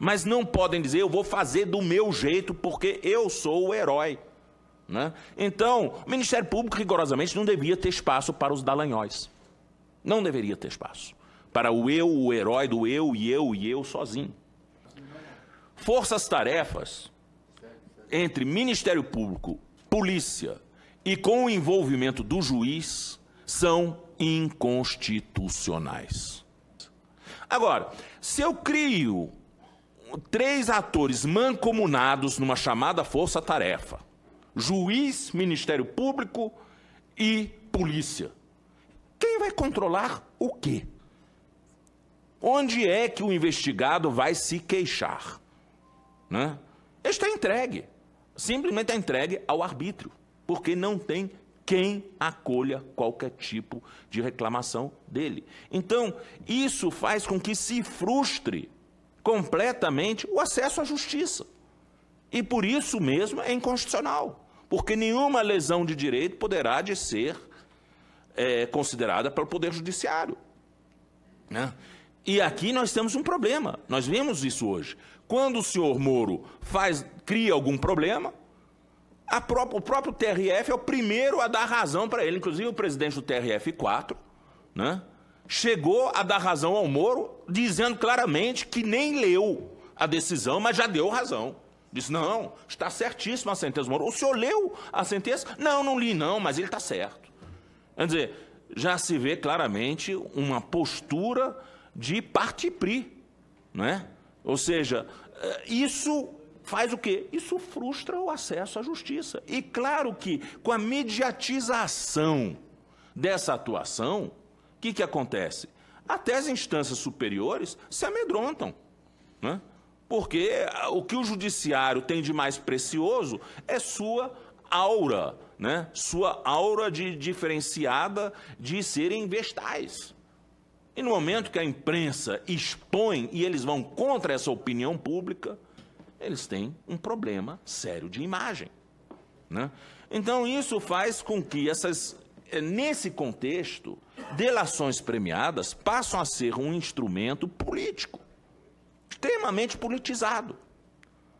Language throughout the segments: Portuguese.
mas não podem dizer eu vou fazer do meu jeito porque eu sou o herói. Né? Então, o Ministério Público, rigorosamente, não devia ter espaço para os dalanhóis. Não deveria ter espaço. Para o eu, o herói do eu e eu e eu sozinho. Forças-tarefas entre Ministério Público, polícia e com o envolvimento do juiz são inconstitucionais. Agora, se eu crio três atores mancomunados numa chamada força-tarefa: juiz, Ministério Público e polícia. Quem vai controlar o quê? Onde é que o investigado vai se queixar? Né? Ele está é entregue. Simplesmente é entregue ao arbítrio, porque não tem quem acolha qualquer tipo de reclamação dele. Então, isso faz com que se frustre completamente o acesso à justiça. E por isso mesmo é inconstitucional, porque nenhuma lesão de direito poderá de ser é, considerada pelo Poder Judiciário. Né? E aqui nós temos um problema, nós vemos isso hoje. Quando o senhor Moro faz, cria algum problema, própria, o próprio TRF é o primeiro a dar razão para ele. Inclusive, o presidente do TRF 4, né? chegou a dar razão ao Moro, dizendo claramente que nem leu a decisão, mas já deu razão. Disse, não, está certíssima a sentença do Moro. O senhor leu a sentença? Não, não li não, mas ele está certo. Quer dizer, já se vê claramente uma postura de parte PRI, não é? Ou seja, eh, isso faz o quê? Isso frustra o acesso à justiça. E claro que com a mediatização dessa atuação, que, que acontece? Até as instâncias superiores se amedrontam. Né? Porque ah, o que o judiciário tem de mais precioso é sua aura, né? sua aura de diferenciada de serem vestais. E no momento que a imprensa expõe e eles vão contra essa opinião pública, eles têm um problema sério de imagem. Né? Então, isso faz com que essas, eh, nesse contexto, delações premiadas passam a ser um instrumento político, extremamente politizado.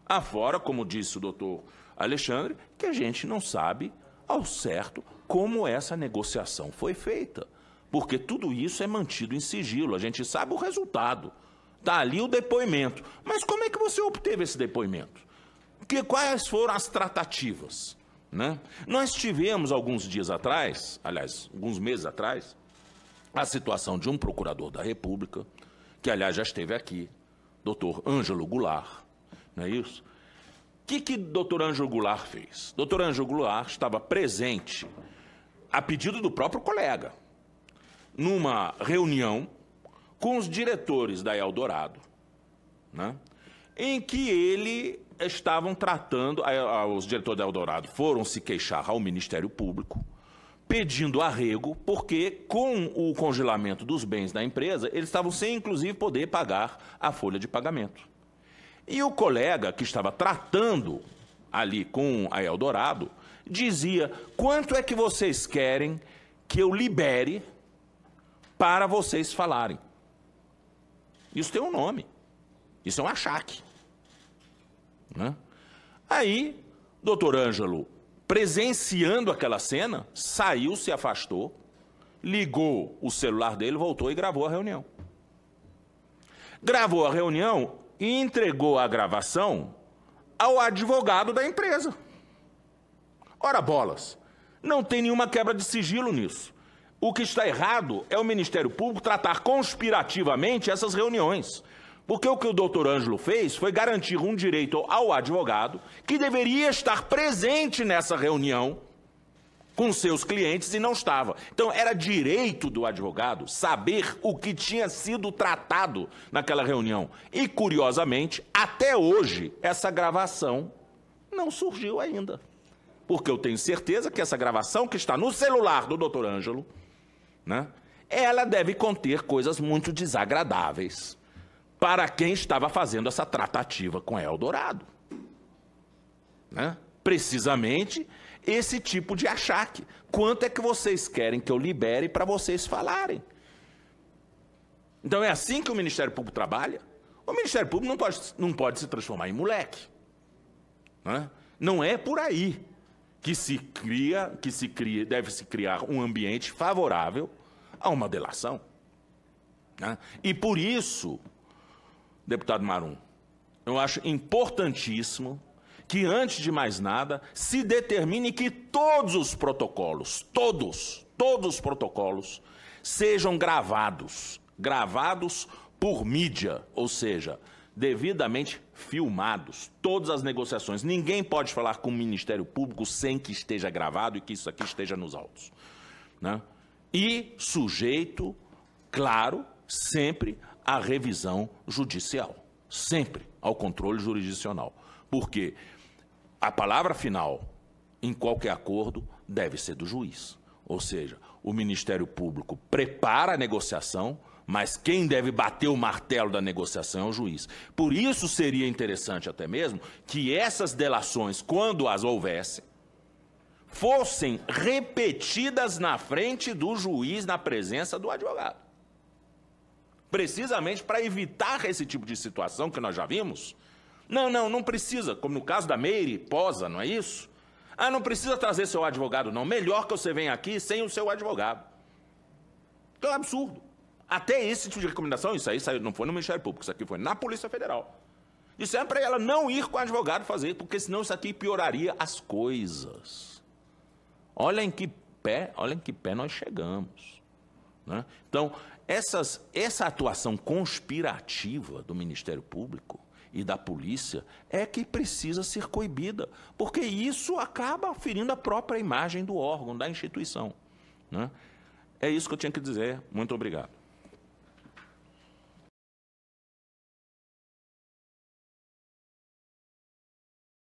Afora, como disse o doutor Alexandre, que a gente não sabe ao certo como essa negociação foi feita, porque tudo isso é mantido em sigilo, a gente sabe o resultado. Está ali o depoimento. Mas como é que você obteve esse depoimento? Que, quais foram as tratativas? Né? Nós tivemos alguns dias atrás, aliás, alguns meses atrás, a situação de um procurador da República, que aliás já esteve aqui, doutor Ângelo Goulart, não é isso? O que, que doutor Ângelo Goulart fez? Doutor Ângelo Goulart estava presente, a pedido do próprio colega, numa reunião com os diretores da Eldorado, né? em que ele estavam tratando, os diretores da Eldorado foram se queixar ao Ministério Público, pedindo arrego, porque com o congelamento dos bens da empresa, eles estavam sem inclusive poder pagar a folha de pagamento. E o colega que estava tratando ali com a Eldorado dizia: quanto é que vocês querem que eu libere para vocês falarem? Isso tem um nome. Isso é um achaque. Né? Aí, doutor Ângelo presenciando aquela cena, saiu, se afastou, ligou o celular dele, voltou e gravou a reunião. Gravou a reunião e entregou a gravação ao advogado da empresa. Ora bolas, não tem nenhuma quebra de sigilo nisso. O que está errado é o Ministério Público tratar conspirativamente essas reuniões. Porque o que o doutor Ângelo fez foi garantir um direito ao advogado que deveria estar presente nessa reunião com seus clientes e não estava. Então era direito do advogado saber o que tinha sido tratado naquela reunião. E curiosamente, até hoje essa gravação não surgiu ainda. Porque eu tenho certeza que essa gravação que está no celular do doutor Ângelo, né, ela deve conter coisas muito desagradáveis para quem estava fazendo essa tratativa com Eldorado. Né? Precisamente esse tipo de achaque. Quanto é que vocês querem que eu libere para vocês falarem? Então é assim que o Ministério Público trabalha? O Ministério Público não pode, não pode se transformar em moleque. Né? Não é por aí que se cria, que se cria, deve se criar um ambiente favorável a uma delação. Né? E por isso deputado Marum, eu acho importantíssimo que, antes de mais nada, se determine que todos os protocolos, todos, todos os protocolos, sejam gravados, gravados por mídia, ou seja, devidamente filmados, todas as negociações. Ninguém pode falar com o Ministério Público sem que esteja gravado e que isso aqui esteja nos autos. Né? E sujeito, claro, sempre à revisão judicial, sempre ao controle jurisdicional. Porque a palavra final em qualquer acordo deve ser do juiz. Ou seja, o Ministério Público prepara a negociação, mas quem deve bater o martelo da negociação é o juiz. Por isso seria interessante até mesmo que essas delações, quando as houvessem, fossem repetidas na frente do juiz, na presença do advogado precisamente para evitar esse tipo de situação que nós já vimos? Não, não, não precisa, como no caso da Meire Posa, não é isso? Ah, não precisa trazer seu advogado, não. Melhor que você venha aqui sem o seu advogado. Que então é um absurdo. Até esse tipo de recomendação, isso aí saiu, não foi no Ministério Público, isso aqui foi na Polícia Federal. Disseram para é ela não ir com o advogado fazer, porque senão isso aqui pioraria as coisas. Olha em que pé, olha em que pé nós chegamos. Né? Então, essas, essa atuação conspirativa do Ministério Público e da polícia é que precisa ser coibida, porque isso acaba ferindo a própria imagem do órgão, da instituição. Né? É isso que eu tinha que dizer. Muito obrigado.